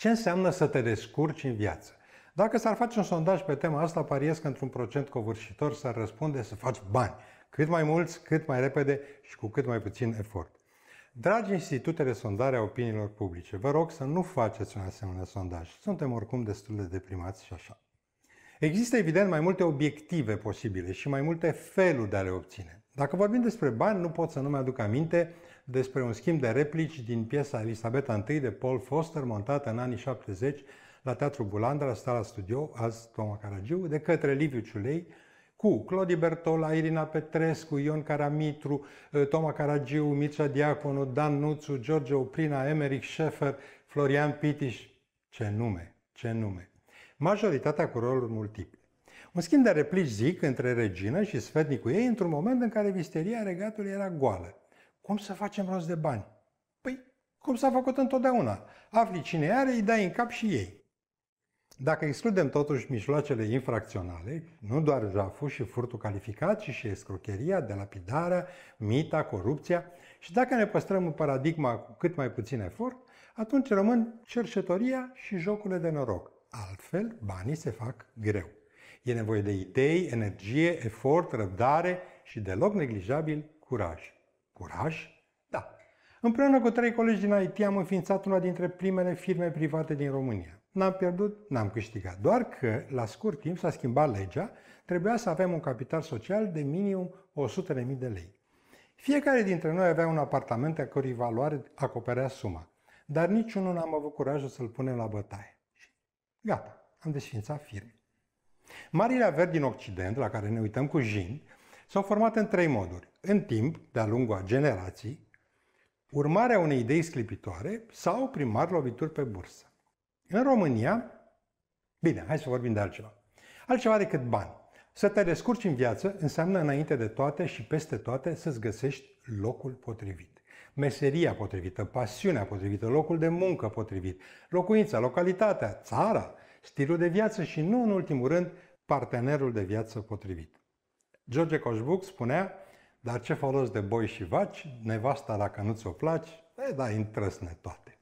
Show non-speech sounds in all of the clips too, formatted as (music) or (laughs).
Ce înseamnă să te descurci în viață? Dacă s-ar face un sondaj pe tema asta, pariez că într-un procent covârșitor s-ar răspunde să faci bani. Cât mai mulți, cât mai repede și cu cât mai puțin efort. Dragi institute de sondare a opiniilor publice, vă rog să nu faceți un asemenea sondaj. Suntem oricum destul de deprimați și așa. Există evident mai multe obiective posibile și mai multe feluri de a le obține. Dacă vorbim despre bani, nu pot să nu mi aduc aminte despre un schimb de replici din piesa Elisabeta I de Paul Foster, montată în anii 70 la Teatrul Bulandra, Stala studio, azi Toma Caragiu, de către Liviu Ciulei, cu Clodi Bertola, Irina Petrescu, Ion Caramitru, eh, Toma Caragiu, Mircea Diaconu, Dan Nuțu, George Oprina, Emeric Șefer, Florian Pitiș. Ce nume, ce nume! Majoritatea cu roluri multiple. Un schimb de replici, zic, între regină și sfetnicul ei într-un moment în care visteria regatului era goală. Cum să facem rost de bani? Păi, cum s-a făcut întotdeauna. Afli cine are, îi dai în cap și ei. Dacă excludem totuși mijloacele infracționale, nu doar jaful și furtul calificat, ci și escrocheria, delapidarea, mita, corupția, și dacă ne păstrăm în paradigma cu cât mai puțin efort, atunci rămân cercetoria și jocurile de noroc. Altfel, banii se fac greu. E nevoie de idei, energie, efort, răbdare și deloc neglijabil curaj. Curaj? Da. Împreună cu trei colegi din IT am înființat una dintre primele firme private din România. N-am pierdut, n-am câștigat. Doar că, la scurt timp, s-a schimbat legea, trebuia să avem un capital social de minim 100.000 de lei. Fiecare dintre noi avea un apartament a cărui valoare acoperea suma, dar niciunul n-am avut curajul să-l punem la bătaie. Și gata, am desfințat firme. Marile averi din Occident, la care ne uităm cu jind, s-au format în trei moduri. În timp, de-a lungul a generații, urmarea unei idei sclipitoare sau primar lovituri pe bursă. În România, bine, hai să vorbim de altceva. Altceva decât bani. Să te descurci în viață înseamnă înainte de toate și peste toate să-ți găsești locul potrivit. Meseria potrivită, pasiunea potrivită, locul de muncă potrivit, locuința, localitatea, țara, stilul de viață și, nu în ultimul rând, partenerul de viață potrivit. George Coșbuc spunea, dar ce folos de boi și vaci, nevasta dacă nu ți-o placi, e da, intrăsne toate.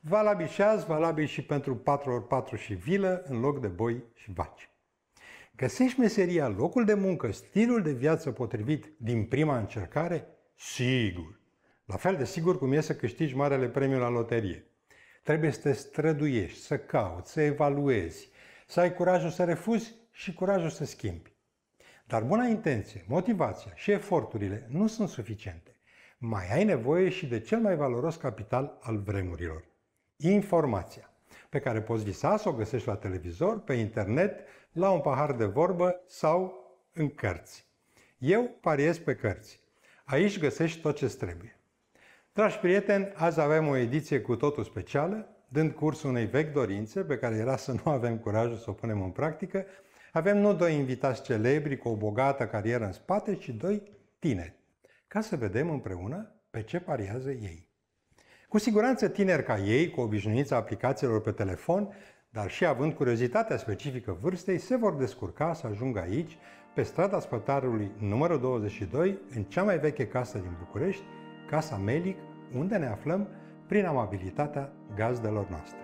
Valabil și azi, valabil și pentru 4x4 și vilă, în loc de boi și vaci. Găsești meseria, locul de muncă, stilul de viață potrivit din prima încercare? Sigur! La fel de sigur cum e să câștigi marele premiu la loterie. Trebuie să te străduiești, să cauți, să evaluezi, să ai curajul să refuzi și curajul să schimbi. Dar buna intenție, motivația și eforturile nu sunt suficiente. Mai ai nevoie și de cel mai valoros capital al vremurilor. Informația, pe care poți visa să o găsești la televizor, pe internet, la un pahar de vorbă sau în cărți. Eu pariez pe cărți. Aici găsești tot ce trebuie. Dragi prieteni, azi avem o ediție cu totul specială, dând curs unei vechi dorințe pe care era să nu avem curajul să o punem în practică, avem nu doi invitați celebri cu o bogată carieră în spate, ci doi tineri, ca să vedem împreună pe ce pariază ei. Cu siguranță tineri ca ei, cu obișnuința aplicațiilor pe telefon, dar și având curiozitatea specifică vârstei, se vor descurca să ajungă aici, pe strada Spătarului numărul 22, în cea mai veche casă din București, Casa Melic, unde ne aflăm prin amabilitatea gazdelor noastre.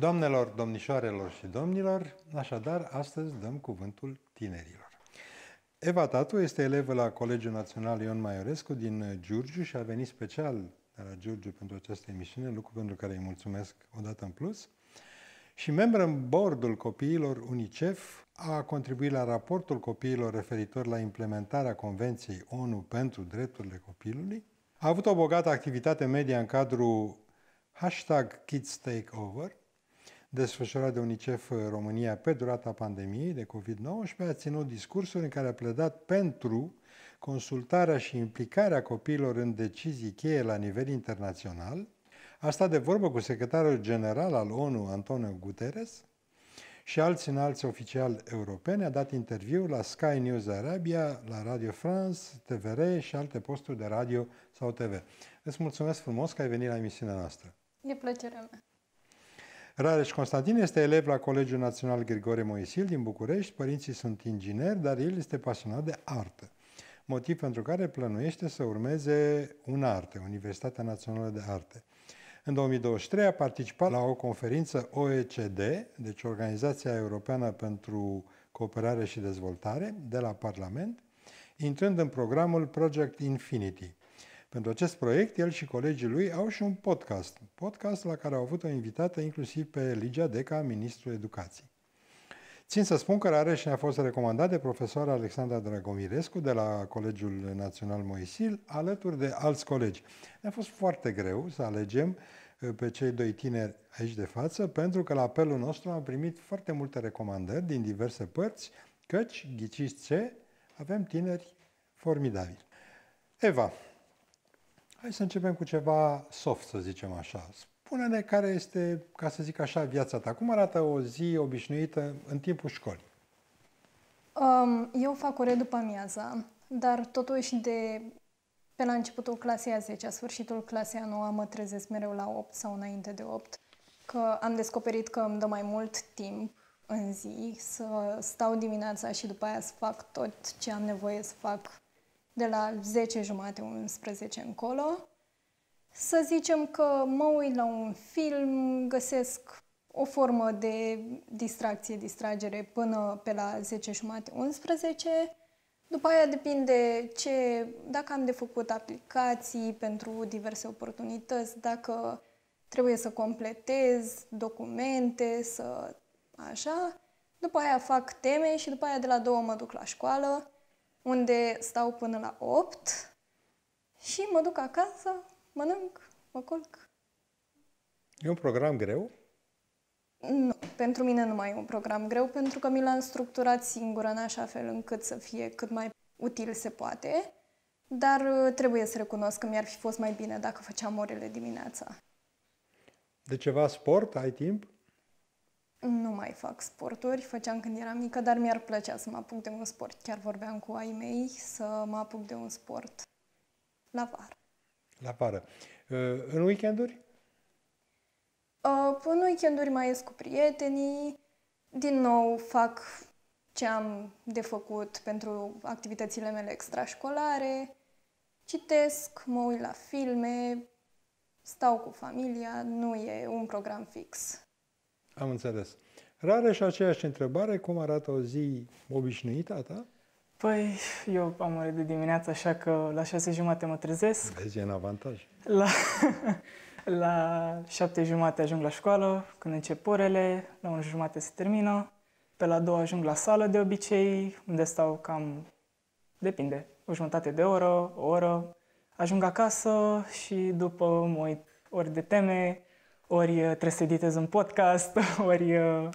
Doamnelor, domnișoarelor și domnilor, așadar, astăzi dăm cuvântul tinerilor. Eva Tatu este elevă la Colegiul Național Ion Maiorescu din Giurgiu și a venit special de la Giurgiu pentru această emisiune, lucru pentru care îi mulțumesc o dată în plus. Și membru în bordul copiilor UNICEF a contribuit la raportul copiilor referitor la implementarea Convenției ONU pentru drepturile copilului. A avut o bogată activitate media în cadrul hashtag Kids Takeover, desfășurat de UNICEF România pe durata pandemiei de COVID-19, a ținut discursuri în care a pledat pentru consultarea și implicarea copiilor în decizii cheie la nivel internațional, a stat de vorbă cu secretarul general al ONU, Antonio Guterres, și alți înalți oficiali europeni, a dat interviu la Sky News Arabia, la Radio France, TVR și alte posturi de radio sau TV. Îți mulțumesc frumos că ai venit la emisiunea noastră. E plăcerea mea. Rareș Constantin este elev la Colegiul Național Grigore Moisil din București. Părinții sunt ingineri, dar el este pasionat de artă. Motiv pentru care plănuiește să urmeze un arte, Universitatea Națională de Arte. În 2023 a participat la o conferință OECD, deci Organizația Europeană pentru Cooperare și Dezvoltare, de la Parlament, intrând în programul Project Infinity, pentru acest proiect, el și colegii lui au și un podcast, podcast la care au avut o invitată inclusiv pe Ligia Deca, ministrul educației. Țin să spun că Rareș ne-a fost recomandat de profesoara Alexandra Dragomirescu de la Colegiul Național Moisil, alături de alți colegi. Ne-a fost foarte greu să alegem uh, pe cei doi tineri aici de față, pentru că la apelul nostru am primit foarte multe recomandări din diverse părți, căci, ghiciți ce, avem tineri formidabili. Eva, Hai să începem cu ceva soft, să zicem așa. Spune-ne care este, ca să zic așa, viața ta. Cum arată o zi obișnuită în timpul școlii? Um, eu fac ore după amiaza, dar totuși de pe la începutul clasei a 10, a sfârșitul clasei a 9 mă trezesc mereu la 8 sau înainte de 8, că am descoperit că îmi dă mai mult timp în zi să stau dimineața și după aia să fac tot ce am nevoie să fac de la 10 jumate 11 încolo. Să zicem că mă uit la un film, găsesc o formă de distracție, distragere până pe la 10 jumate 11. După aia depinde ce, dacă am de făcut aplicații pentru diverse oportunități, dacă trebuie să completez documente, să așa. După aia fac teme și după aia de la două mă duc la școală unde stau până la 8 și mă duc acasă, mănânc, mă culc. E un program greu? Nu, pentru mine nu mai e un program greu, pentru că mi l-am structurat singură în așa fel încât să fie cât mai util se poate, dar uh, trebuie să recunosc că mi-ar fi fost mai bine dacă făceam orele dimineața. De ceva sport ai timp? Nu mai fac sporturi, făceam când eram mică, dar mi-ar plăcea să mă apuc de un sport. Chiar vorbeam cu ai mei să mă apuc de un sport la vară. La vară. Uh, în weekenduri? Uh, în weekenduri mai ies cu prietenii. Din nou fac ce am de făcut pentru activitățile mele extrașcolare. Citesc, mă uit la filme, stau cu familia, nu e un program fix. Am înțeles. Rare și aceeași întrebare, cum arată o zi obișnuită a ta? Păi, eu am ore de dimineață, așa că la șase jumate mă trezesc. Vezi, e în avantaj. La, (laughs) la șapte jumate ajung la școală, când încep orele, la un jumate se termină. Pe la două ajung la sală de obicei, unde stau cam, depinde, o jumătate de oră, o oră. Ajung acasă și după mă uit ori de teme, ori uh, trebuie să editez un podcast, (laughs) ori uh,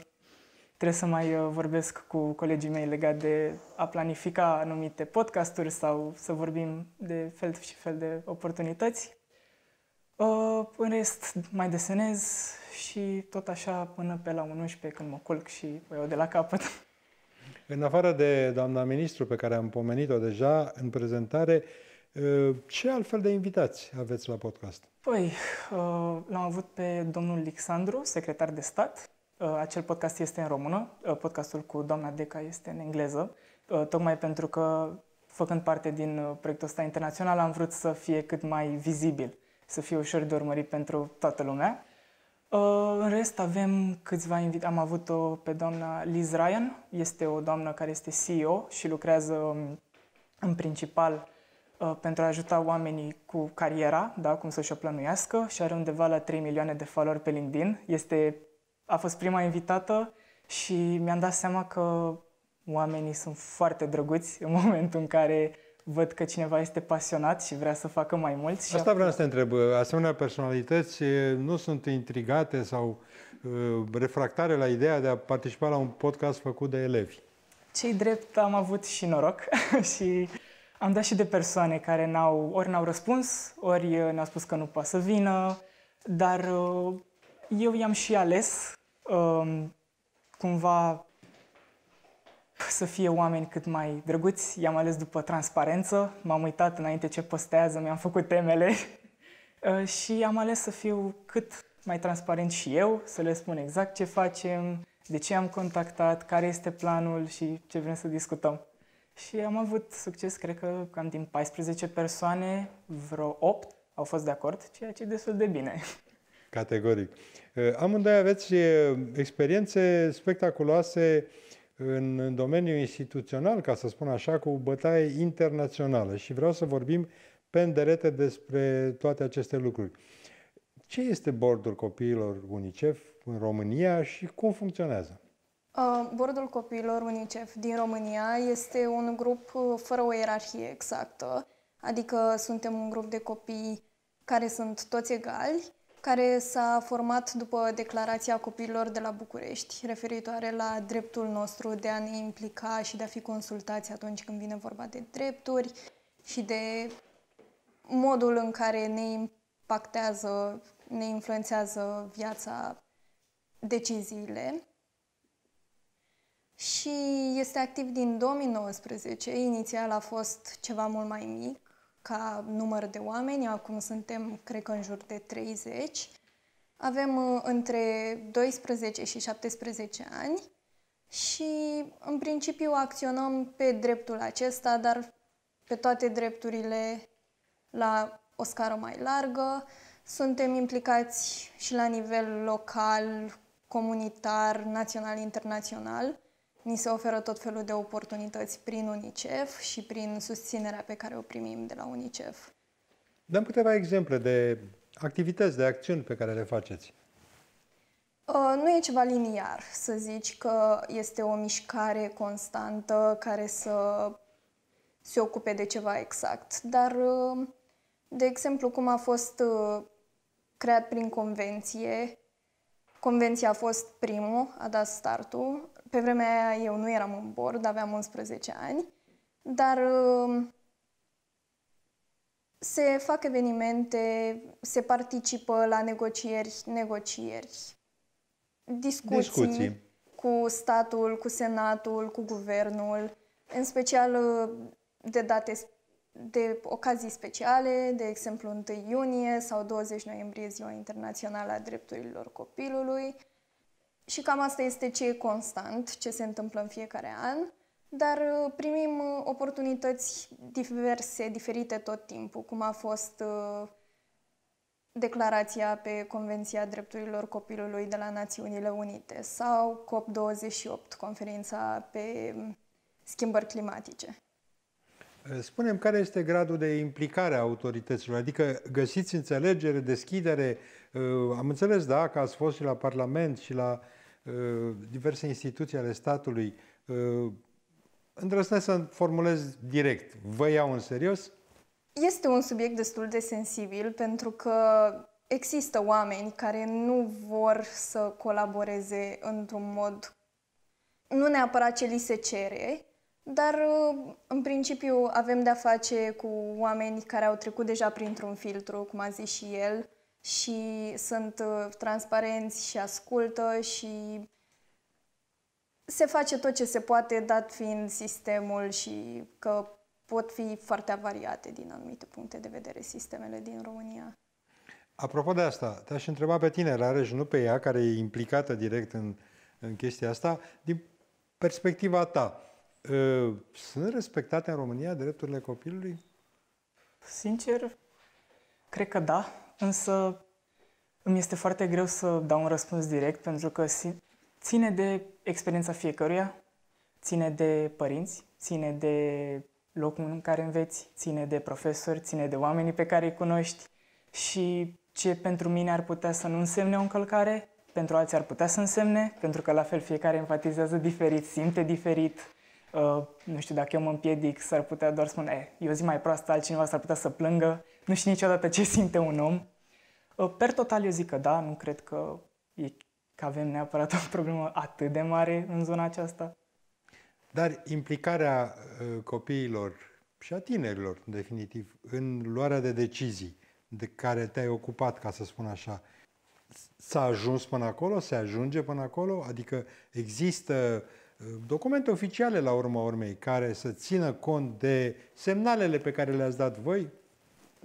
trebuie să mai uh, vorbesc cu colegii mei legat de a planifica anumite podcasturi sau să vorbim de fel și fel de oportunități. În rest, mai desenez și tot așa până pe la 11 când mă culc și o iau de la capăt. (laughs) În afară de doamna ministru pe care am pomenit-o deja în prezentare, uh, Eh, ce altfel de invitați aveți la podcast? Păi, eh, l-am avut pe domnul Alexandru, secretar de stat. Eh, acel podcast este în română, podcastul cu doamna Deca este în engleză, tocmai pentru că, făcând parte din proiectul ăsta internațional, am vrut să fie cât mai vizibil, să fie ușor de urmărit pentru toată lumea. În rest avem câțiva invitați. Am avut-o pe doamna Liz Ryan, este o doamnă care este CEO și lucrează mm, în principal Uh, pentru a ajuta oamenii cu cariera, da, cum să-și o plănuiască și are undeva la 3 milioane de followeri pe LinkedIn. Este, a fost prima invitată și mi-am dat seama că oamenii sunt foarte drăguți în (laughs) momentul în care văd că cineva este pasionat și vrea să facă mai mult. Și Asta vreau să te întreb. Asemenea personalități eh, nu sunt intrigate sau uh, refractare la ideea de a participa la un podcast făcut de elevi? Cei drept am avut și noroc (laughs) și am dat și de persoane care n-au, ori n-au răspuns, ori uh, ne-au spus că nu poate să vină, dar uh, eu i-am și ales um, cumva să fie oameni cât mai drăguți. I-am ales după transparență, m-am uitat înainte ce postează, mi-am făcut temele (laughs) uh, și am ales să fiu cât mai transparent și eu, să le spun exact ce facem, de ce am contactat, care este planul și ce vrem să discutăm. Și am avut succes, cred că cam din 14 persoane, vreo 8 au fost de acord, ceea ce e destul de bine. Categoric. Uh, amândoi aveți uh, experiențe spectaculoase în domeniul instituțional, ca să spun așa, cu bătaie internațională și vreau să vorbim pe înderete despre toate aceste lucruri. Ce este bordul copiilor UNICEF în România și cum funcționează? Uh, Bordul Copiilor UNICEF din România este un grup uh, fără o ierarhie exactă, adică suntem un grup de copii care sunt toți egali, care s-a format după declarația copiilor de la București referitoare la dreptul nostru de a ne implica și de a fi consultați atunci când vine vorba de drepturi și de modul în care ne impactează, ne influențează viața deciziile și este activ din 2019. Inițial a fost ceva mult mai mic ca număr de oameni, acum suntem, cred că, în jur de 30. Avem uh, între 12 și 17 ani și, în principiu, acționăm pe dreptul acesta, dar pe toate drepturile la o scară mai largă. Suntem implicați și la nivel local, comunitar, național, internațional. Ni se oferă tot felul de oportunități prin UNICEF și prin susținerea pe care o primim de la UNICEF. Dăm câteva exemple de activități, de acțiuni pe care le faceți. Uh, nu e ceva liniar, să zici că este o mișcare constantă care să se ocupe de ceva exact, dar, uh, de exemplu, cum a fost uh, creat prin convenție, convenția a fost primul, a dat startul, pe vremea aia eu nu eram în bord, aveam 11 ani, dar um, se fac evenimente, se participă la negocieri, negocieri, discuții, discuții cu statul, cu senatul, cu guvernul, în special uh, de date de ocazii speciale, de exemplu 1 iunie sau 20 noiembrie, Ziua Internațională a Drepturilor Copilului, și cam asta este ce e constant, ce se întâmplă în fiecare an, dar uh, primim uh, oportunități diverse, diferite tot timpul, cum a fost uh, declarația pe Convenția Drepturilor Copilului de la Națiunile Unite sau COP28, conferința pe schimbări climatice. Spunem care este gradul de implicare a autorităților, adică găsiți înțelegere, deschidere. Am înțeles, da, că ați fost și la Parlament și la Eh, diverse instituții ale statului, eh, îndrăznesc să formulez direct, vă iau în serios? Este un subiect destul de sensibil pentru că există oameni care nu vor să colaboreze într-un mod nu neapărat ce li se cere, dar eh, în principiu avem de-a face cu oameni care au trecut deja printr-un filtru, cum a zis și el, și sunt uh, transparenți și ascultă și se face tot ce se poate, dat fiind sistemul și că pot fi foarte avariate din anumite puncte de vedere sistemele din România. Apropo de asta, te-aș întreba pe tine, Rareș, nu pe ea, care e implicată direct în, în chestia asta, din perspectiva ta, uh, sunt respectate în România drepturile copilului? Sincer, cred că da însă îmi este foarte greu să dau un răspuns direct pentru că ține de experiența fiecăruia, ține de părinți, ține de locul în care înveți, ține de profesori, ține de oamenii pe care îi cunoști și ce pentru mine ar putea să nu însemne o încălcare, pentru alții ar putea să însemne, pentru că la fel fiecare enfatizează diferit, simte diferit. Uh, nu știu, dacă eu mă împiedic, s-ar putea doar spune, eh, e, eu o zi mai proastă, altcineva s-ar putea să plângă. Nu știu niciodată ce simte un om. Uh, per total eu zic că da, nu cred că, e, că avem neapărat o problemă atât de mare în zona aceasta. Dar implicarea uh, copiilor și a tinerilor, în definitiv, în luarea de decizii de care te-ai ocupat, ca să spun așa, s-a ajuns până acolo, se ajunge până acolo, adică există uh, documente oficiale la urma urmei care să țină cont de semnalele pe care le-ați dat voi,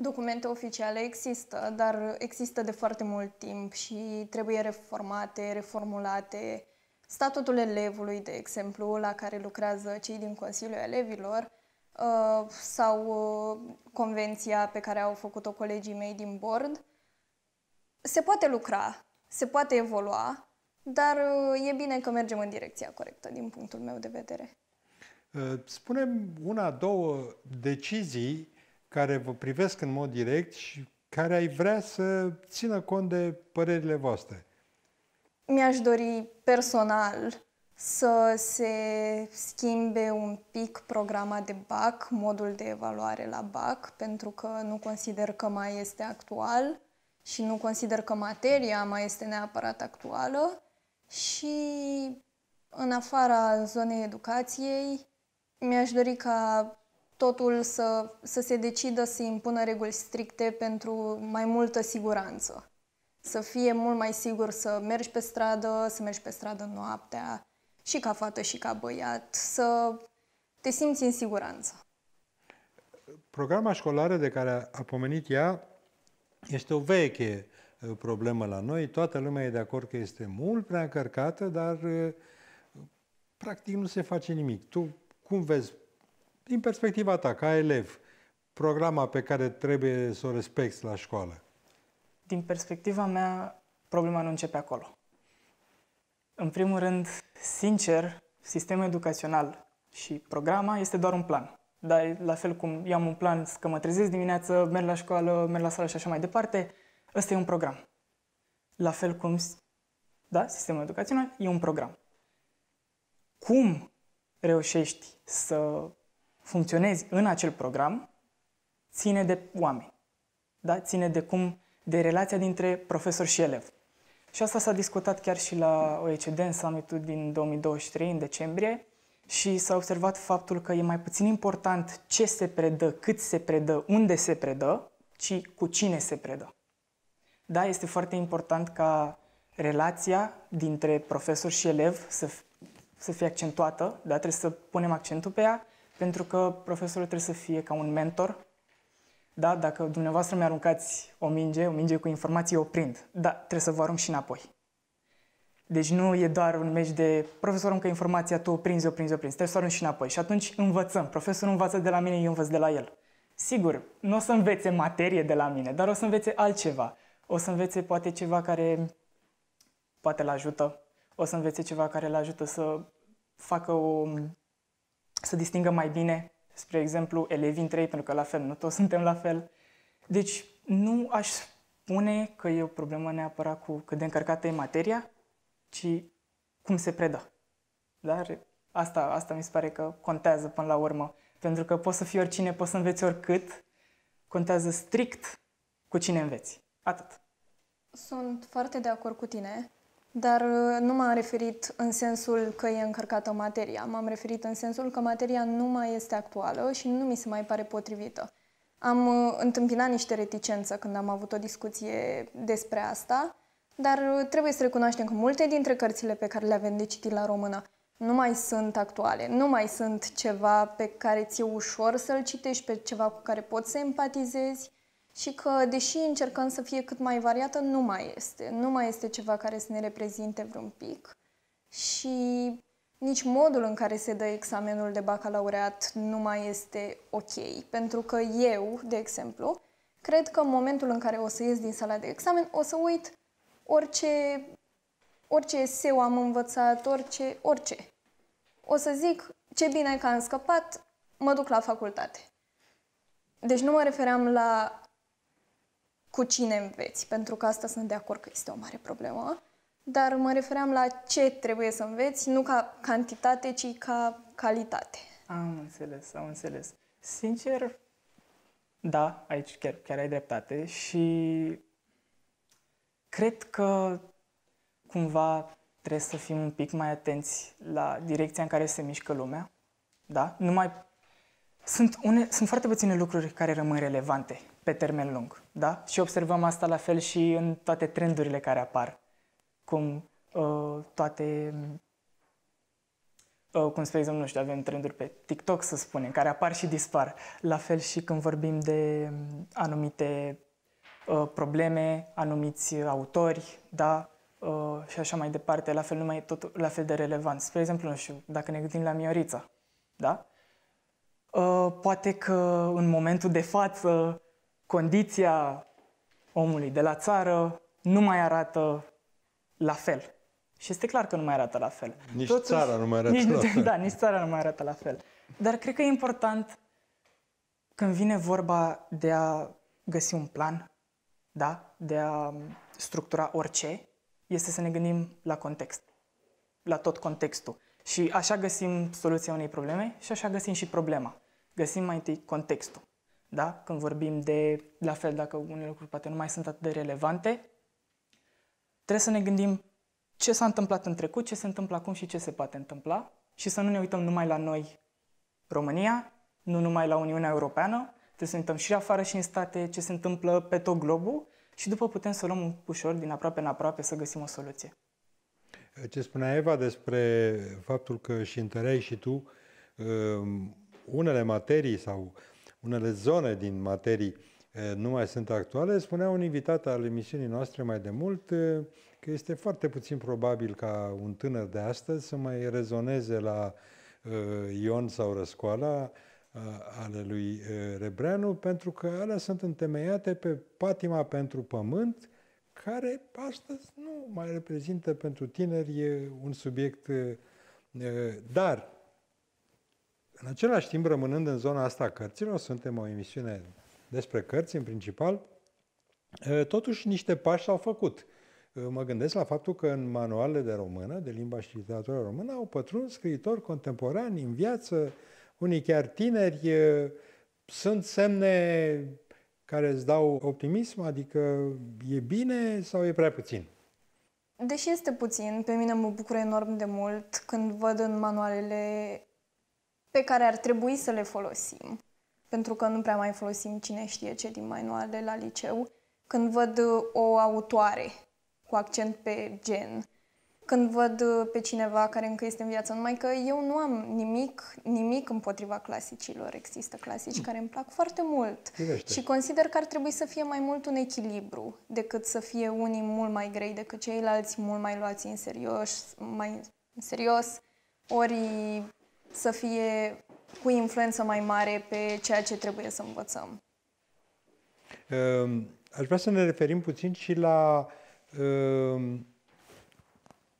Documente oficiale există, dar există de foarte mult timp și trebuie reformate, reformulate. Statutul elevului, de exemplu, la care lucrează cei din Consiliul Elevilor, uh, sau uh, convenția pe care au făcut-o colegii mei din board. Se poate lucra, se poate evolua, dar uh, e bine că mergem în direcția corectă, din punctul meu de vedere. Spunem una, două decizii care vă privesc în mod direct și care ai vrea să țină cont de părerile voastre? Mi-aș dori personal să se schimbe un pic programa de BAC, modul de evaluare la BAC, pentru că nu consider că mai este actual și nu consider că materia mai este neapărat actuală și în afara zonei educației mi-aș dori ca totul să, să se decidă să impună reguli stricte pentru mai multă siguranță. Să fie mult mai sigur să mergi pe stradă, să mergi pe stradă noaptea, și ca fată și ca băiat, să te simți în siguranță. Programa școlară de care a pomenit ea este o veche eh, problemă la noi. Toată lumea e de acord că este mult prea încărcată, dar eh, practic nu se face nimic. Tu cum vezi din perspectiva ta, ca elev, programa pe care trebuie să o respecti la școală? Din perspectiva mea, problema nu începe acolo. În primul rând, sincer, sistemul educațional și programa este doar un plan. Dar la fel cum eu am un plan că mă trezesc dimineață, merg la școală, merg la sală și așa mai departe, ăsta e un program. La fel cum, da, sistemul educațional e un program. Cum reușești să funcționezi în acel program ține de oameni. Da? Ține de cum, de relația dintre profesor și elev. Și asta s-a discutat chiar și la OECD în summit din 2023, în decembrie, și s-a observat faptul că e mai puțin important ce se predă, cât se predă, unde se predă, ci cu cine se predă. Da, este foarte important ca relația dintre profesor și elev să, să fie accentuată, dar trebuie să punem accentul pe ea pentru că profesorul trebuie să fie ca un mentor. Da, dacă dumneavoastră mi-aruncați o minge, o minge cu informații, o prind. Da, trebuie să vă arunc și înapoi. Deci nu e doar un meci de profesor încă informația, tu o prinzi, o prinzi, o prinzi. Trebuie să o arunci și înapoi. Și atunci învățăm. Profesorul învață de la mine, eu învăț de la el. Sigur, nu o să învețe materie de la mine, dar o să învețe altceva. O să învețe poate ceva care poate l ajută. O să învețe ceva care îl ajută să facă o să distingă mai bine, spre exemplu, elevii între ei, pentru că la fel, nu toți suntem la fel. Deci nu aș spune că e o problemă neapărat cu cât de încărcată e materia, ci cum se predă. Dar asta, asta mi se pare că contează până la urmă. Pentru că poți să fii oricine, poți să înveți oricât, contează strict cu cine înveți. Atât. Sunt foarte de acord cu tine dar uh, nu m-am referit în sensul că e încărcată materia. M-am referit în sensul că materia nu mai este actuală și nu mi se mai pare potrivită. Am uh, întâmpinat niște reticență când am avut o discuție despre asta, dar uh, trebuie să recunoaștem că multe dintre cărțile pe care le avem de citit la română nu mai sunt actuale, nu mai sunt ceva pe care ți-e ușor să-l citești, pe ceva cu care poți să empatizezi, și că, deși încercăm să fie cât mai variată, nu mai este. Nu mai este ceva care să ne reprezinte vreun pic și nici modul în care se dă examenul de bacalaureat nu mai este ok, pentru că eu, de exemplu, cred că în momentul în care o să ies din sala de examen, o să uit orice, orice eseu am învățat, orice, orice. O să zic, ce bine că am scăpat, mă duc la facultate. Deci nu mă refeream la cu cine înveți, pentru că asta sunt de acord că este o mare problemă, dar mă refeream la ce trebuie să înveți, nu ca cantitate, ci ca calitate. Am înțeles, am înțeles. Sincer, da, aici chiar, chiar ai dreptate și cred că cumva trebuie să fim un pic mai atenți la direcția în care se mișcă lumea. Da? Nu mai... Sunt, une... Sunt foarte puține lucruri care rămân relevante pe termen lung. Da? Și observăm asta la fel și în toate trendurile care apar, cum uh, toate, uh, cum spre exemplu, nu știu, avem trenduri pe TikTok, să spunem, care apar și dispar. La fel și când vorbim de mm, anumite uh, probleme, anumiți autori, da? Uh, și așa mai departe, la fel nu mai e tot la fel de relevant. Spre exemplu, nu știu, dacă ne gândim la Miorița, da? Uh, poate că în momentul de față condiția omului de la țară nu mai arată la fel. Și este clar că nu mai arată la fel. Nici Totuși, țara nu mai arată nici, la fel. Da, nici țara nu mai arată la fel. Dar cred că e important când vine vorba de a găsi un plan, da? de a structura orice, este să ne gândim la context, la tot contextul. Și așa găsim soluția unei probleme și așa găsim și problema. Găsim mai întâi contextul da? când vorbim de, la fel, dacă unele lucruri poate nu mai sunt atât de relevante, trebuie să ne gândim ce s-a întâmplat în trecut, ce se întâmplă acum și ce se poate întâmpla și să nu ne uităm numai la noi, România, nu numai la Uniunea Europeană, trebuie să ne uităm și afară și în state ce se întâmplă pe tot globul și după putem să luăm ușor, din aproape în aproape, să găsim o soluție. Ce spunea Eva despre faptul că și întăreai și tu um, unele materii sau uh, unele zone din materii nu mai sunt actuale, spunea un invitat al emisiunii noastre mai de mult că este foarte puțin probabil ca un tânăr de astăzi să mai rezoneze la Ion sau Răscoala ale lui Rebreanu, pentru că alea sunt întemeiate pe patima pentru pământ, care astăzi nu mai reprezintă pentru tineri un subiect. Dar în același timp, rămânând în zona asta a cărților, suntem o emisiune despre cărți în principal, totuși niște pași s-au făcut. Mă gândesc la faptul că în manualele de română, de limba și literatura română, au pătruns scriitori contemporani în viață, unii chiar tineri. Sunt semne care îți dau optimism, adică e bine sau e prea puțin? Deși este puțin, pe mine mă bucură enorm de mult când văd în manualele pe care ar trebui să le folosim, pentru că nu prea mai folosim cine știe ce din manualele la liceu, când văd uh, o autoare cu accent pe gen, când văd uh, pe cineva care încă este în viață, numai că eu nu am nimic, nimic împotriva clasicilor. Există clasici care îmi plac foarte mult Firește. și consider că ar trebui să fie mai mult un echilibru decât să fie unii mult mai grei decât ceilalți, mult mai luați în serios, mai în serios, ori să fie cu influență mai mare pe ceea ce trebuie să învățăm. Ehm, aș vrea să ne referim puțin și la ehm,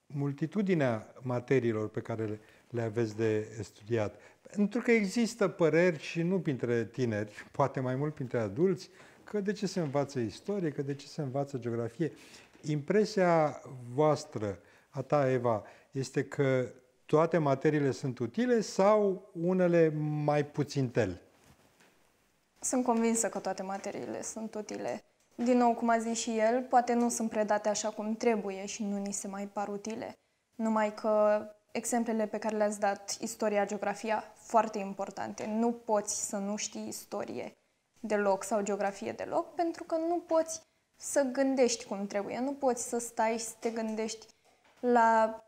multitudinea materiilor pe care le aveți de studiat. Pentru că există păreri și nu printre tineri, (laughs) poate mai mult printre adulți, că de ce se învață istorie, că de ce se învață geografie. Impresia voastră, a ta, Eva, este că toate materiile sunt utile sau unele mai puțin tel? Sunt convinsă că toate materiile sunt utile. Din nou, cum a zis și el, poate nu sunt predate așa cum trebuie și nu ni se mai par utile. Numai că exemplele pe care le-ați dat, istoria, geografia, foarte importante. Nu poți să nu știi istorie deloc sau geografie deloc, pentru că nu poți să gândești cum trebuie, nu poți să stai și să te gândești la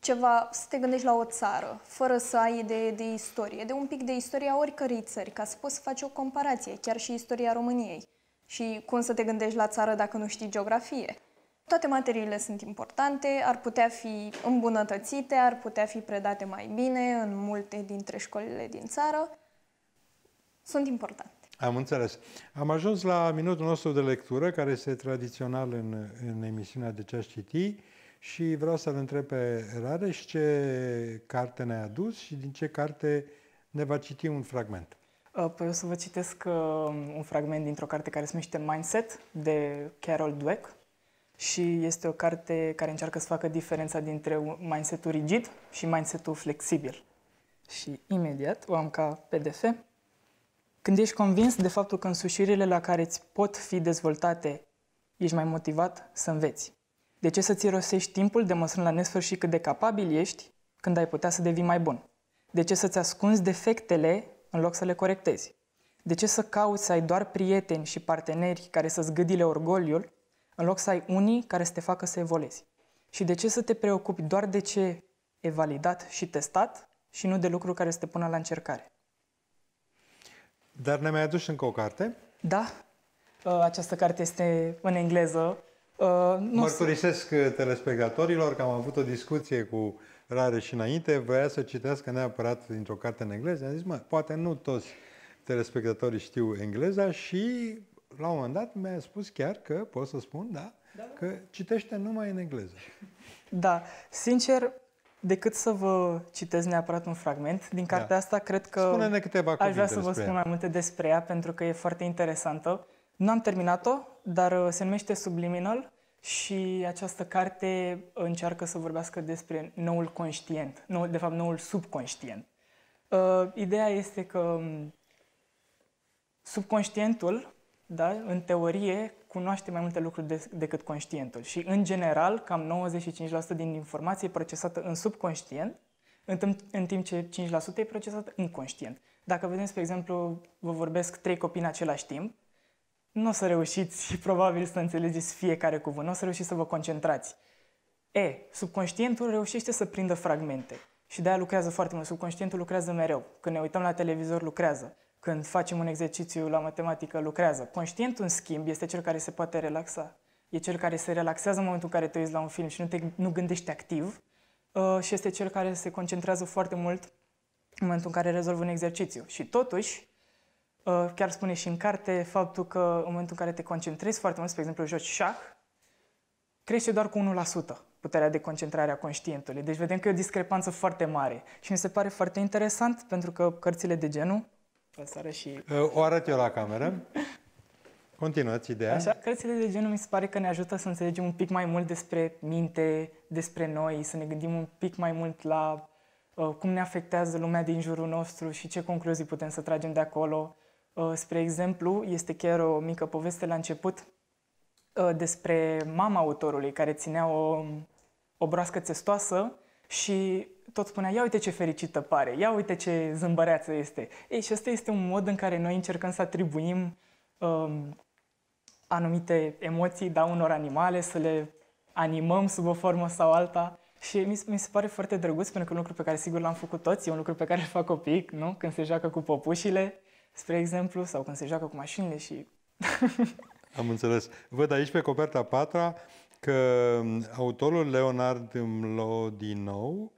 ceva, să te gândești la o țară, fără să ai idee de istorie, de un pic de istoria oricărei țări, ca să poți să faci o comparație, chiar și istoria României. Și cum să te gândești la țară dacă nu știi geografie. Toate materiile sunt importante, ar putea fi îmbunătățite, ar putea fi predate mai bine în multe dintre școlile din țară. Sunt importante. Am înțeles. Am ajuns la minutul nostru de lectură, care este tradițional în, în emisiunea de ce aș citi și vreau să-l întreb pe Rareș ce carte ne-a adus și din ce carte ne va citi un fragment. Uh, păi o să vă citesc uh, un fragment dintr-o carte care se numește Mindset de Carol Dweck și este o carte care încearcă să facă diferența dintre mindset-ul rigid și mindset-ul flexibil. Și imediat o am ca PDF. Când ești convins de faptul că însușirile la care îți pot fi dezvoltate, ești mai motivat să înveți. De ce să-ți irosești timpul demonstrând la nesfârșit cât de capabil ești când ai putea să devii mai bun? De ce să-ți ascunzi defectele în loc să le corectezi? De ce să cauți să ai doar prieteni și parteneri care să zgâdile orgoliul, în loc să ai unii care să te facă să evoluezi? Și de ce să te preocupi doar de ce e validat și testat și nu de lucruri care să te pună la încercare? Dar ne-ai mai adus încă o carte? Da. Uh, această carte este în engleză, Uh, nu Mărturisesc se... Uh, telespectatorilor că am avut o discuție cu Rare și înainte, voia să citească neapărat dintr-o carte în engleză. Am zis, mă, poate nu toți telespectatorii știu engleza și la un moment dat mi-a spus chiar că, pot să spun, da, da, da. că citește numai în engleză. Da, sincer, decât să vă citesc neapărat un fragment din cartea da. asta, cred că Spune-ne câteva aș vrea să vă spun mai multe despre ea, pentru că e foarte interesantă. Nu am terminat-o, dar uh, se numește Subliminal și această carte încearcă să vorbească despre noul conștient, nou, de fapt noul subconștient. Uh, ideea este că um, subconștientul, da, în teorie, cunoaște mai multe lucruri de, decât conștientul și, în general, cam 95% din informație e procesată în subconștient, în, în timp ce 5% e procesată în conștient. Dacă vedem, pe exemplu, vă vorbesc trei copii în același timp, nu o să reușiți probabil să înțelegeți fiecare cuvânt, nu o să reușiți să vă concentrați. E, subconștientul reușește să prindă fragmente și de-aia lucrează foarte mult. Subconștientul lucrează mereu. Când ne uităm la televizor, lucrează. Când facem un exercițiu la matematică, lucrează. Conștientul, în schimb, este cel care se poate relaxa. E cel care se relaxează în momentul în care te uiți la un film și nu, te, nu gândești activ uh, și este cel care se concentrează foarte mult în momentul în care rezolvă un exercițiu. Și totuși, Uh, chiar spune și în carte faptul că în momentul în care te concentrezi foarte mult, spre exemplu, joci șah, crește doar cu 1% puterea de concentrare a conștientului. Deci vedem că e o discrepanță foarte mare și mi se pare foarte interesant pentru că cărțile de genul Păsare și... Uh, o arăt eu la cameră. Continuați ideea. Așa, cărțile de genul mi se pare că ne ajută să înțelegem un pic mai mult despre minte, despre noi, să ne gândim un pic mai mult la uh, cum ne afectează lumea din jurul nostru și ce concluzii putem să tragem de acolo. Uh, spre exemplu, este chiar o mică poveste la început uh, despre mama autorului care ținea o, o broască testoasă și tot spunea, ia uite ce fericită pare, ia uite ce zâmbăreață este. Ei, și ăsta este un mod în care noi încercăm să atribuim um, anumite emoții da, unor animale, să le animăm sub o formă sau alta. Și mi, mi se pare foarte drăguț, pentru că un lucru pe care sigur l-am făcut toți, e un lucru pe care îl fac copii, nu? Când se joacă cu popușile spre exemplu, sau când se joacă cu mașinile și... (laughs) Am înțeles. Văd aici pe coperta patra că um, autorul Leonard Mlodinou,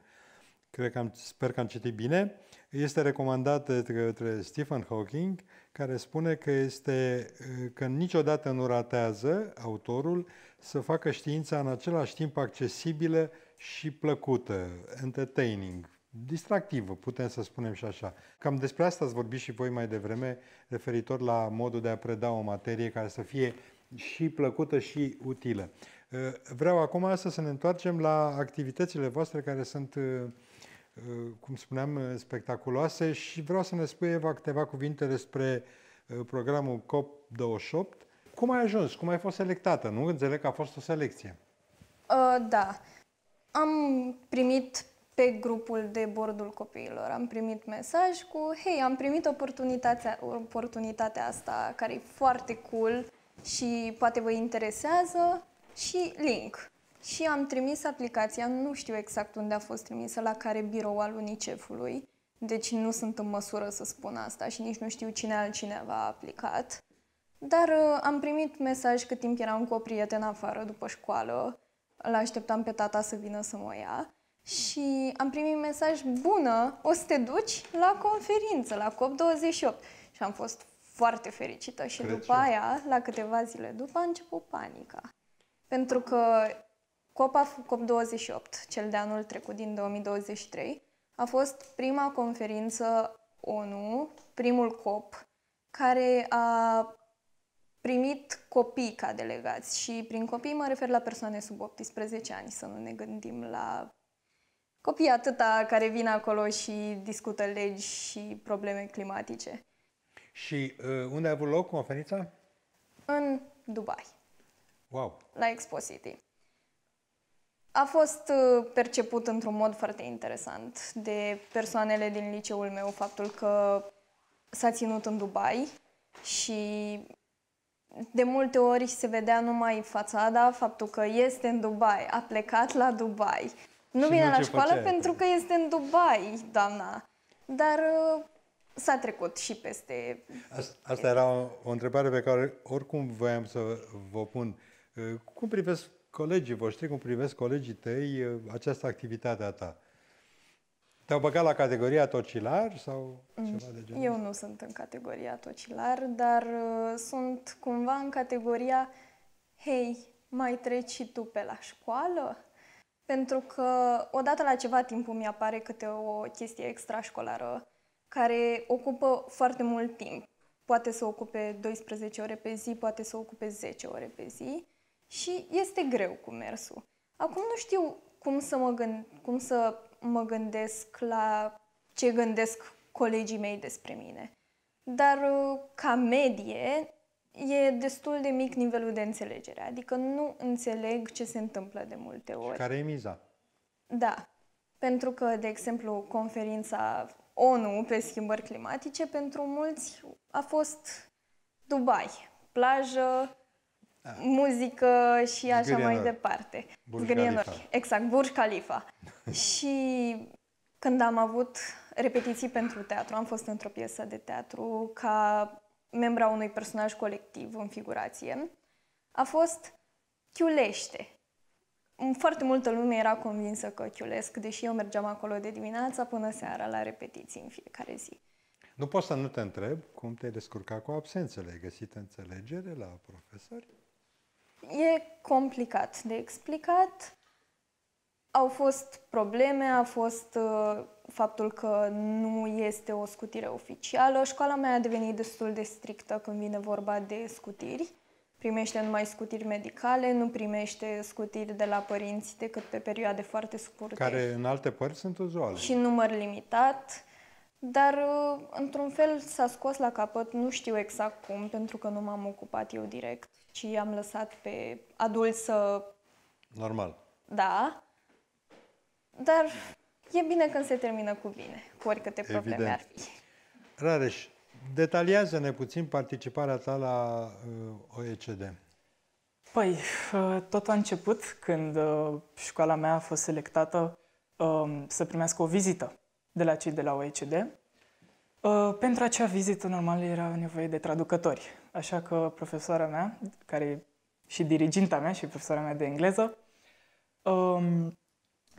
cred că am, sper că am citit bine, este recomandat de către Stephen Hawking, care spune că, este, uh, că niciodată nu ratează autorul să facă știința în același timp accesibilă și plăcută, entertaining, distractivă, putem să spunem și așa. Cam despre asta ați vorbit și voi mai devreme, referitor la modul de a preda o materie care să fie și plăcută și utilă. Eh, vreau acum asta să ne întoarcem la activitățile voastre care sunt, eh, cum spuneam, spectaculoase și vreau să ne spui, Eva, câteva cuvinte despre eh, programul COP28. Cum ai ajuns? Cum ai fost selectată? Nu înțeleg că a fost o selecție. Uh, da. Am primit pe grupul de bordul copiilor am primit mesaj cu Hei, am primit oportunitatea, oportunitatea asta care e foarte cool și poate vă interesează și link. Și am trimis aplicația, nu știu exact unde a fost trimisă, la care birou al UNICEF-ului, deci nu sunt în măsură să spun asta și nici nu știu cine altcineva a aplicat. Dar uh, am primit mesaj cât timp eram cu o prietenă afară după școală, l așteptam pe tata să vină să mă ia și am primit mesaj bună, o să te duci la conferință, la COP28. Și am fost foarte fericită și Cred după eu. aia, la câteva zile după, a început panica. Pentru că COPA COP28, cel de anul trecut din 2023, a fost prima conferință ONU, primul COP, care a primit copii ca delegați și prin copii mă refer la persoane sub 18 ani, să nu ne gândim la copiii atâta care vin acolo și discută legi și probleme climatice. Și uh, unde a avut loc conferința? În Dubai. Wow! La Expo City. A fost uh, perceput într-un mod foarte interesant de persoanele din liceul meu faptul că s-a ținut în Dubai și de multe ori se vedea numai fațada, faptul că este în Dubai, a plecat la Dubai. Nu vine la școală făcea. pentru că este în Dubai, doamna. Dar uh, s-a trecut și peste... Asta era o, o întrebare pe care oricum voiam să vă pun. Uh, cum privesc colegii voștri, cum privesc colegii tăi uh, această activitate a ta? Te-au băgat la categoria tocilar sau mm, ceva de genul? Eu nu sunt în categoria tocilar, dar sunt cumva în categoria hei, mai treci și tu pe la școală? pentru că odată la ceva timp îmi apare câte o chestie extrașcolară care ocupă foarte mult timp. Poate să ocupe 12 ore pe zi, poate să ocupe 10 ore pe zi și este greu cu mersul. Acum nu știu cum să mă, gând, cum să mă gândesc la ce gândesc colegii mei despre mine. Dar uh, ca medie, e destul de mic nivelul de înțelegere. Adică nu înțeleg ce se întâmplă de multe ori. care e miza? Da. Pentru că, de exemplu, conferința ONU pe schimbări climatice pentru mulți a fost Dubai, plajă, a. Ah. muzică și așa Zgârienor. mai departe. Zgârienor. Exact, Burj Khalifa. (laughs) și când am avut repetiții pentru teatru, am fost într-o piesă de teatru ca membra unui personaj colectiv în figurație, a fost chiulește. Foarte multă lume era convinsă că chiulesc, deși eu mergeam acolo de dimineața până seara la repetiții în fiecare zi. Nu pot să nu te întreb cum te-ai descurcat cu absențele. Ai găsit înțelegere la profesori? E complicat de explicat. Au fost probleme, a fost uh, faptul că nu este o scutire oficială. Școala mea a devenit destul de strictă când vine vorba de scutiri. Primește numai scutiri medicale, nu primește scutiri de la părinți decât pe perioade foarte scurte. Care în alte părți sunt uzuale. Și număr limitat. Dar, uh, într-un fel, s-a scos la capăt, nu știu exact cum, pentru că nu m-am ocupat eu direct, ci am lăsat pe adulți să... Normal. Da. Dar e bine când se termină cu bine, cu oricâte probleme Evident. ar fi. Rareș, detaliază-ne puțin participarea ta la uh, OECD. Păi, uh, tot a început când uh, școala mea a fost selectată um, să primească o vizită de la cei de la OECD. Pentru acea vizită, normal, era nevoie de traducători. Așa că profesoara mea, care e și diriginta mea și profesoara mea de engleză, um,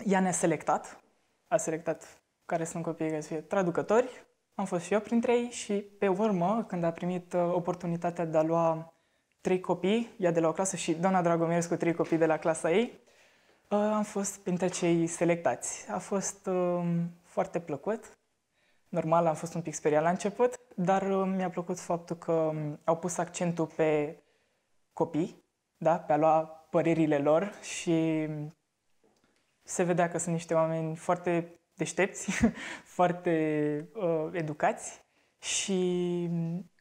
ea ne-a selectat, a selectat care sunt copiii care să fie traducători. Am fost și eu printre ei și pe urmă, când a primit uh, oportunitatea de a lua trei copii, ea de la o clasă și doamna dragomirescu cu trei copii de la clasa ei, uh, am fost printre cei selectați. A fost um, foarte plăcut. Normal, am fost un pic speriat la început, dar uh, mi-a plăcut faptul că um, au pus accentul pe copii, da? pe a lua părerile lor și um, se vedea că sunt niște oameni foarte deștepți, (laughs) foarte uh, educați și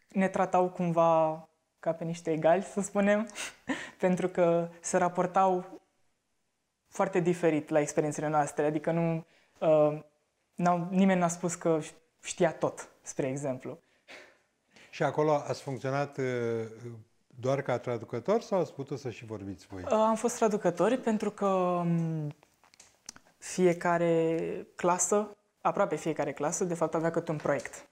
ne tratau cumva ca pe niște egali, să spunem, (laughs) pentru că se raportau foarte diferit la experiențele noastre. Adică nu, uh, nimeni n-a spus că știa tot, spre exemplu. Și acolo ați funcționat uh, doar ca traducător sau ați putut să și vorbiți voi? Uh, am fost traducători pentru că um, fiecare clasă, aproape fiecare clasă, de fapt avea câte un proiect.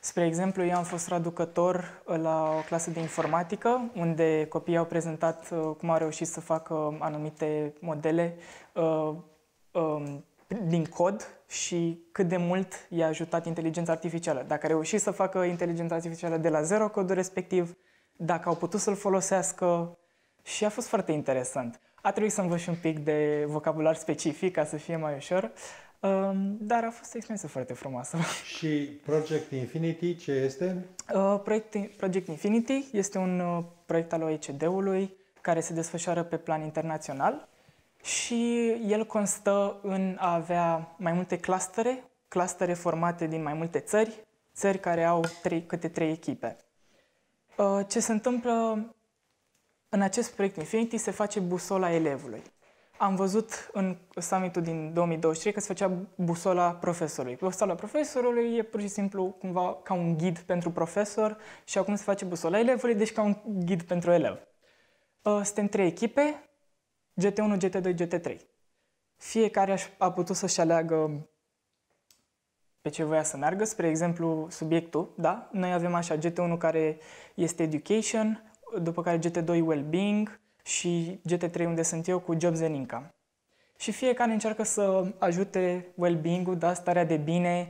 Spre exemplu, eu am fost traducător uh, la o clasă de informatică, unde copiii au prezentat uh, cum au reușit să facă anumite modele uh, uh, din cod și cât de mult i-a ajutat inteligența artificială. Dacă a reușit să facă inteligența artificială de la zero codul respectiv, dacă au putut să-l folosească și a fost foarte interesant. A trebuit să învăț un pic de vocabular specific ca să fie mai ușor, dar a fost o experiență foarte frumoasă. (laughs) Și Project Infinity ce este? Uh, Project, Project Infinity este un uh, proiect al OECD-ului care se desfășoară pe plan internațional și el constă în a avea mai multe clustere, clustere formate din mai multe țări, țări care au trei, câte trei echipe. Uh, ce se întâmplă în acest proiect Infinity se face busola elevului. Am văzut în summitul din 2023 că se făcea busola profesorului. Busola profesorului e pur și simplu cumva ca un ghid pentru profesor și acum se face busola elevului, deci ca un ghid pentru elev. Uh, suntem trei echipe, GT1, GT2, GT3. Fiecare a putut să-și aleagă pe ce voia să meargă, spre exemplu, subiectul, da? Noi avem așa GT1 care este Education, după care GT2 Wellbeing și GT3 unde sunt eu cu Jobs and Income. Și fiecare încearcă să ajute well-being-ul, da, starea de bine,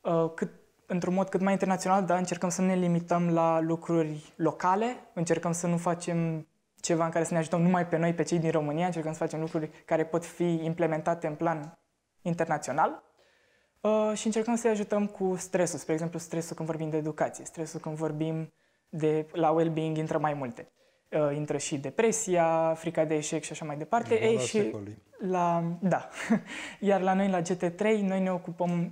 uh, cât, într-un mod cât mai internațional, dar încercăm să ne limităm la lucruri locale, încercăm să nu facem ceva în care să ne ajutăm numai pe noi, pe cei din România, încercăm să facem lucruri care pot fi implementate în plan internațional uh, și încercăm să-i ajutăm cu stresul, spre exemplu stresul când vorbim de educație, stresul când vorbim de, la well-being intră mai multe. Uh, intră și depresia, frica de eșec și așa mai departe. Ei, și la, da. (laughs) Iar la noi, la GT3, noi ne ocupăm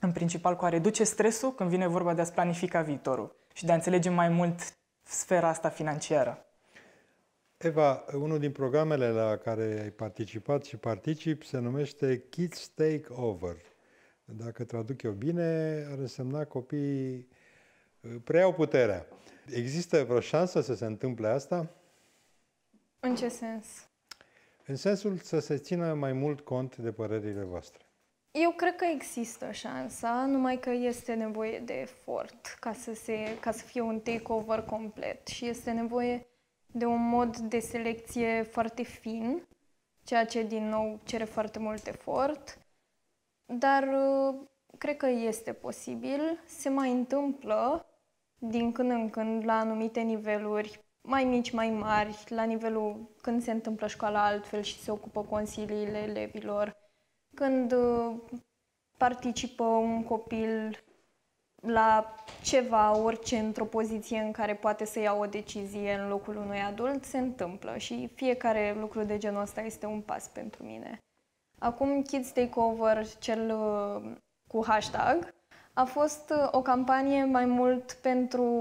în principal cu a reduce stresul când vine vorba de a-ți planifica viitorul și de a înțelege mai mult sfera asta financiară. Eva, unul din programele la care ai participat și particip se numește Kids Take Over. Dacă traduc eu bine, ar însemna copiii preiau puterea. Există vreo șansă să se întâmple asta? În ce sens? În sensul să se țină mai mult cont de părerile voastre. Eu cred că există șansa, numai că este nevoie de efort ca să, se, ca să fie un takeover complet și este nevoie de un mod de selecție foarte fin, ceea ce din nou cere foarte mult efort, dar uh, cred că este posibil, se mai întâmplă, din când în când la anumite niveluri, mai mici, mai mari, la nivelul când se întâmplă școala altfel și se ocupă consiliile elevilor, când uh, participă un copil la ceva, orice, într-o poziție în care poate să ia o decizie în locul unui adult, se întâmplă și fiecare lucru de genul ăsta este un pas pentru mine. Acum Kids Takeover, cel uh, cu hashtag, a fost uh, o campanie mai mult pentru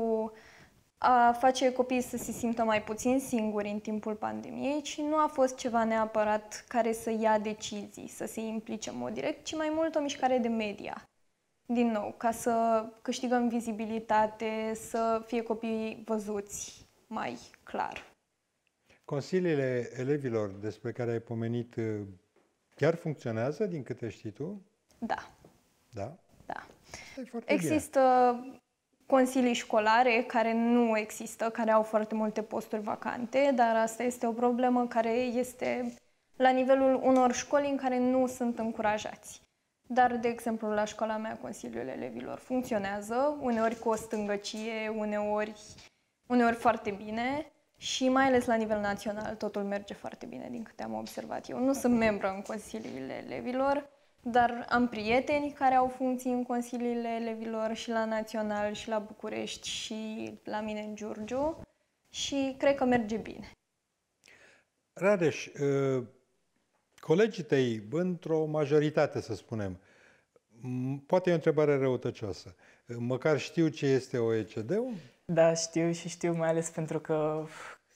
a face copiii să se simtă mai puțin singuri în timpul pandemiei și nu a fost ceva neapărat care să ia decizii, să se implice în mod direct, ci mai mult o mișcare de media. Din nou, ca să câștigăm vizibilitate, să fie copiii văzuți mai clar. Consiliile elevilor despre care ai pomenit uh, chiar funcționează, din câte știi tu? Da. Da? Există bine. consilii școlare care nu există, care au foarte multe posturi vacante, dar asta este o problemă care este la nivelul unor școli în care nu sunt încurajați. Dar, de exemplu, la școala mea, Consiliul Elevilor funcționează, uneori cu o stângăcie, uneori, uneori foarte bine și mai ales la nivel național totul merge foarte bine, din câte am observat eu. Nu sunt membră în Consiliile Elevilor, dar am prieteni care au funcții în consiliile elevilor și la Național, și la București, și la mine în Giurgiu și cred că merge bine. Radeș, ă, colegii tăi, într-o majoritate să spunem, poate e o întrebare răutăcioasă, măcar știu ce este OECD-ul? Da, știu și știu mai ales pentru că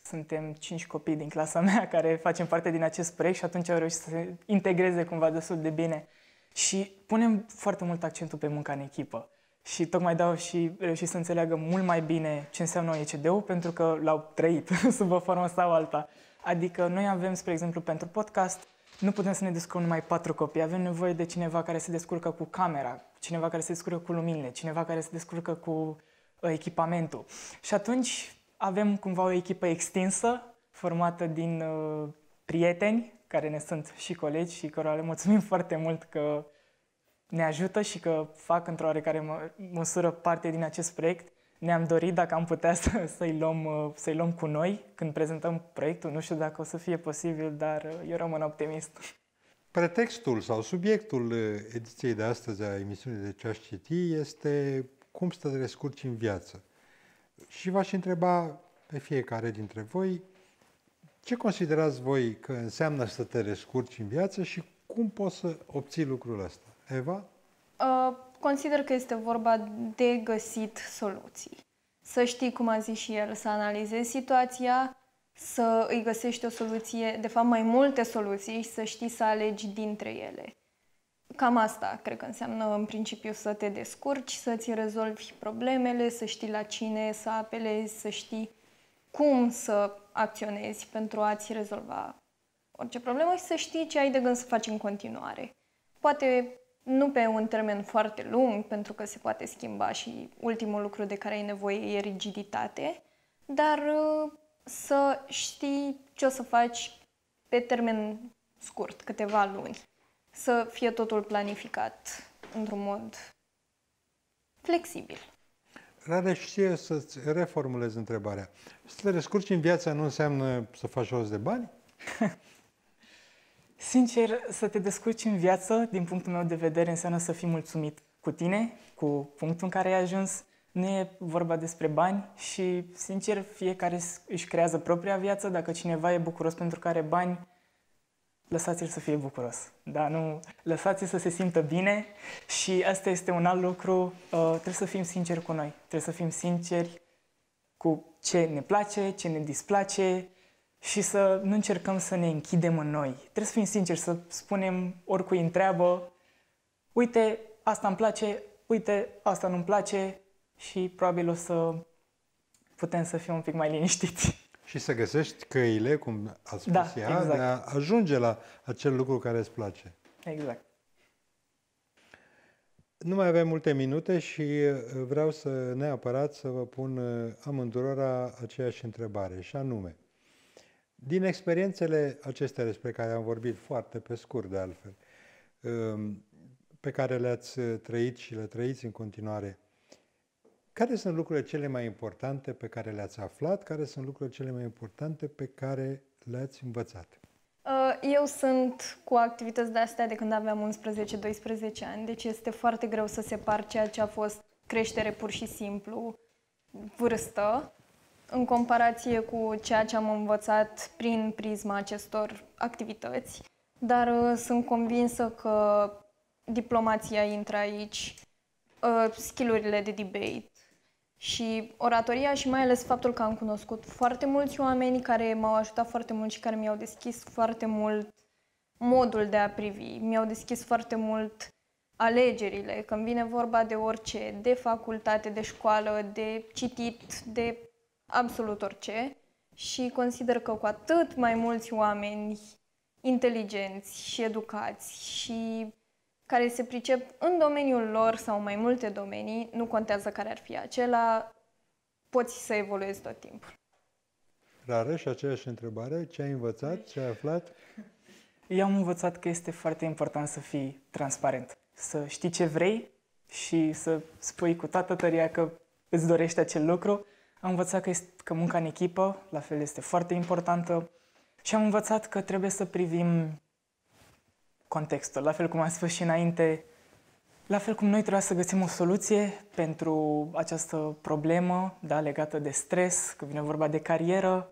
suntem cinci copii din clasa mea care facem parte din acest proiect și atunci au reușit să se integreze cumva destul de bine și punem foarte mult accentul pe munca în echipă. Și tocmai dau și reușit să înțeleagă mult mai bine ce înseamnă OECD-ul, pentru că l-au trăit (laughs) sub o formă sau alta. Adică noi avem, spre exemplu, pentru podcast, nu putem să ne descurcăm numai patru copii. Avem nevoie de cineva care se descurcă cu camera, cineva care se descurcă cu luminile, cineva care se descurcă cu uh, echipamentul. Și atunci avem cumva o echipă extinsă, formată din uh, prieteni care ne sunt și colegi și cărora le mulțumim foarte mult că ne ajută și că fac într-o oarecare mă, măsură parte din acest proiect. Ne-am dorit dacă am putea (laughs) să, să-i, luăm, să luăm cu noi când prezentăm proiectul. Nu știu dacă o să fie posibil, dar eu rămân optimist. Pretextul sau subiectul ediției de astăzi a emisiunii de Ce aș citi este cum să te descurci în viață. Și v-aș întreba pe fiecare dintre voi ce considerați voi că înseamnă să te rescurci în viață și cum poți să obții lucrul ăsta? Eva? Uh, consider că este vorba de găsit soluții. Să știi, cum a zis și el, să analizezi situația, să îi găsești o soluție, de fapt mai multe soluții și să știi să alegi dintre ele. Cam asta cred că înseamnă în principiu să te descurci, să-ți rezolvi problemele, să știi la cine să apelezi, să știi cum să acționezi pentru a-ți rezolva orice problemă și să știi ce ai de gând să faci în continuare. Poate nu pe un termen foarte lung, pentru că se poate schimba și ultimul lucru de care ai nevoie e rigiditate, dar uh, să știi ce o să faci pe termen scurt, câteva luni. Să fie totul planificat într-un mod flexibil. Rare știe să-ți reformulezi întrebarea. Să te descurci în viața nu înseamnă să faci rost de bani? (laughs) Sincer, să te descurci în viață, din punctul meu de vedere, înseamnă să fii mulțumit cu tine, cu punctul în care ai ajuns. Nu e vorba despre bani și, sincer, fiecare își creează propria viață. Dacă cineva e bucuros pentru că are bani, lăsați-l să fie bucuros. Da? Nu, lăsați-l să se simtă bine și asta este un alt lucru. Uh, trebuie să fim sinceri cu noi. Trebuie să fim sinceri cu ce ne place, ce ne displace și să nu încercăm să ne închidem în noi. Trebuie să fim sinceri, să spunem oricui întreabă, uite, asta îmi place, uite, asta nu-mi place și probabil o să putem să fim un pic mai liniștiți. Și să găsești căile, cum a spus da, ea, exact. de a ajunge la acel lucru care îți place. Exact. Nu mai avem multe minute și uh, vreau să neapărat să vă pun uh, amândurora aceeași întrebare, și anume, din experiențele acestea despre care am vorbit foarte pe scurt de altfel, um, pe care le-ați uh, trăit și le trăiți în continuare, care sunt lucrurile cele mai importante pe care le-ați aflat? Care sunt lucrurile cele mai importante pe care le-ați învățat? Uh, eu sunt cu activități de astea de când aveam 11-12 ani, deci este foarte greu să separ ceea ce a fost creștere pur și simplu, vârstă, în comparație cu ceea ce am învățat prin prisma acestor activități, dar uh, sunt convinsă că diplomația intră aici, uh, skillurile de debate, și oratoria și mai ales faptul că am cunoscut foarte mulți oameni care m-au ajutat foarte mult și care mi-au deschis foarte mult modul de a privi, mi-au deschis foarte mult alegerile, când vine vorba de orice, de facultate, de școală, de citit, de absolut orice. Și consider că cu atât mai mulți oameni inteligenți și educați și care se pricep în domeniul lor sau mai multe domenii, nu contează care ar fi acela, poți să evoluezi tot timpul. Rară și aceeași întrebare, ce ai învățat, ce ai aflat? Eu am învățat că este foarte important să fii transparent, să știi ce vrei și să spui cu toată tăria că îți dorești acel lucru. Am învățat că, este, că munca în echipă, la fel, este foarte importantă și am învățat că trebuie să privim contextul, la fel cum am spus și înainte, la fel cum noi trebuia să găsim o soluție pentru această problemă da, legată de stres, că vine vorba de carieră,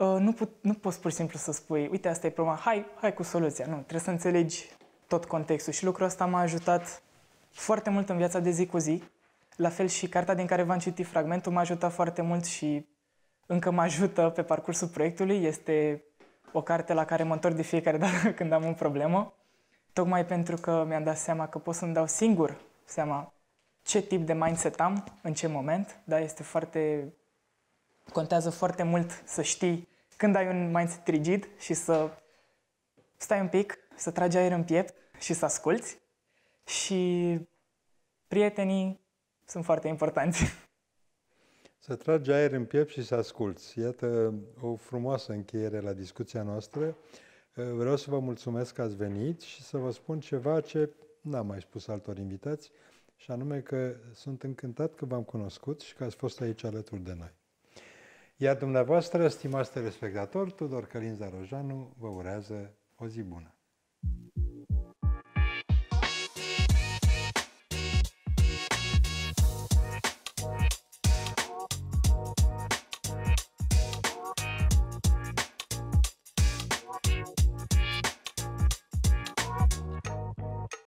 ă, nu, put, nu poți pur și simplu să spui, uite, asta e problema, hai, hai cu soluția. Nu, trebuie să înțelegi tot contextul și lucrul ăsta m-a ajutat foarte mult în viața de zi cu zi. La fel și cartea din care v-am citit fragmentul m-a ajutat foarte mult și încă mă ajută pe parcursul proiectului. Este o carte la care mă întorc de fiecare (laughs) dată când am o problemă, tocmai pentru că mi-am dat seama că pot să-mi dau singur seama ce tip de mindset am, în ce moment, dar este foarte... contează foarte mult să știi când ai un mindset rigid și să stai un pic, să tragi aer în piept și să asculți și prietenii sunt foarte importanți. (laughs) Să tragi aer în piept și să asculți. Iată o frumoasă încheiere la discuția noastră. Eh, vreau să vă mulțumesc că ați venit și să vă spun ceva ce n-am mai spus altor invitați, și anume că sunt încântat că v-am cunoscut și că ați fost aici alături de noi. Iar dumneavoastră, stimați telespectatori, Tudor Călin Zarojanu vă urează o zi bună!